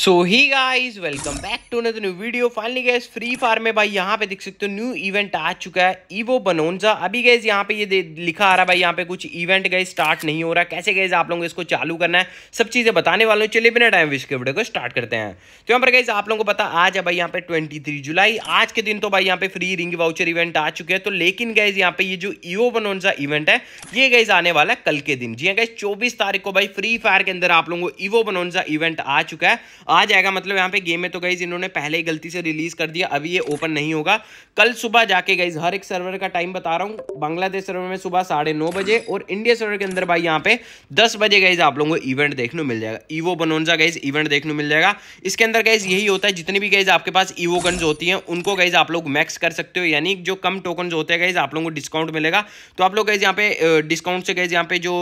so hi guys welcome back to new video finally guys Free Fire में भाई यहाँ पे देख सकते हो न्यू इवेंट आ चुका है ईवो बनोन्जा अभी गैस यहाँ पे ये लिखा आ रहा है भाई यहाँ पे कुछ इवेंट गए स्टार्ट नहीं हो रहा कैसे गैस आप लोगों को इसको चालू करना है सब चीज़ें बताने वाले चलिए बिना टाइम विश के वीडियो को स्टार्ट करते हैं तो यहाँ पर गैस आप लोगों को पता आज है भाई यहाँ पे ट्वेंटी जुलाई आज के दिन तो भाई यहाँ पे फ्री रिंग वाउचर इवेंट आ चुके हैं तो लेकिन गैस यहाँ पे ये जो ईवो बनोन्जा इवेंट है ये गैस आने वाला है कल के दिन जी हाँ गैस चौबीस तारीख को भाई फ्री फायर के अंदर आप लोगों को ईवो बनोन्जा इवेंट आ चुका है आ जाएगा मतलब यहाँ पे गेम में तो गई इन्होंने पहले ही गलती से रिलीज कर दिया अभी ये ओपन नहीं होगा कल सुबह जाके गई हर एक सर्वर का टाइम बता रहा हूँ बांग्लादेश सर्वर में सुबह साढ़े नौ बजे और इंडिया सर्वर के अंदर भाई यहाँ पे दस बजे गई आप लोगों को इवेंट देखने मिल जाएगा ईवो बनोजा गई इवेंट देखने मिल जाएगा इसके अंदर गई यही होता है जितनी भी गई आपके पास ईवो गन्स होती है उनको गई आप लोग मैक्स कर सकते हो यानी जो कम टोकन होते हैं गई आप लोगों को डिस्काउंट मिलेगा तो आप लोग गई यहाँ पे डिस्काउंट से गए यहाँ पे जो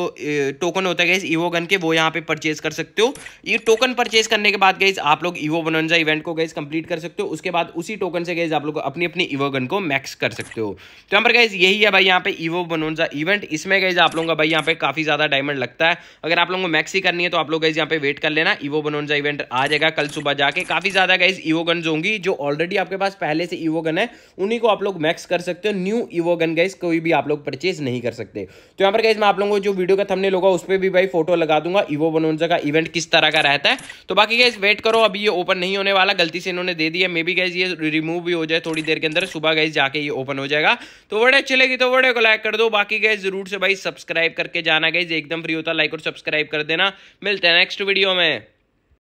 टोकन होता है गई ईवो गन के वो यहाँ पे परचेज कर सकते हो ये टोकन परचेज करने के बाद बाद गईज आप लोग ईवो बनवंजा इवेंट को गईज कंप्लीट कर सकते हो उसके बाद उसी टोकन से गईज आप लोग अपनी अपनी ईवो गन को मैक्स कर सकते हो तो यहाँ पर गईज यही है भाई यहाँ पे ईवो बनवंजा इवेंट इसमें गईज आप लोगों का भाई यहाँ पे काफी ज्यादा डायमंड लगता है अगर आप लोगों को मैक्स ही करनी है तो आप लोग गईज यहाँ पे वेट कर लेना ईवो बनवंजा इवेंट आ जाएगा कल सुबह जाके काफी ज्यादा गईज ईवो गन जो होंगी जो ऑलरेडी आपके पास पहले से ईवो गन है उन्हीं को आप लोग मैक्स कर सकते हो न्यू ईवो गन गईज कोई भी आप लोग परचेज नहीं कर सकते तो यहाँ पर गईज मैं आप लोगों को जो वीडियो का थमने होगा उस पर भी भाई फोटो लगा दूंगा ईवो बनवंजा का इवेंट किस तरह का रहता है तो बाकी गई वेट करो अभी ये ओपन नहीं होने वाला गलती से इन्होंने दे दिया मे बी गैस ये रिमूव भी हो जाए थोड़ी देर के अंदर सुबह गैस जाके ये ओपन हो जाएगा तो वीडियो अच्छी लगी तो वोडे को लाइक कर दो बाकी गैस जरूर से भाई सब्सक्राइब करके जाना गैस एकदम फ्री होता लाइक और सब्सक्राइब कर देना मिलते हैं नेक्स्ट वीडियो में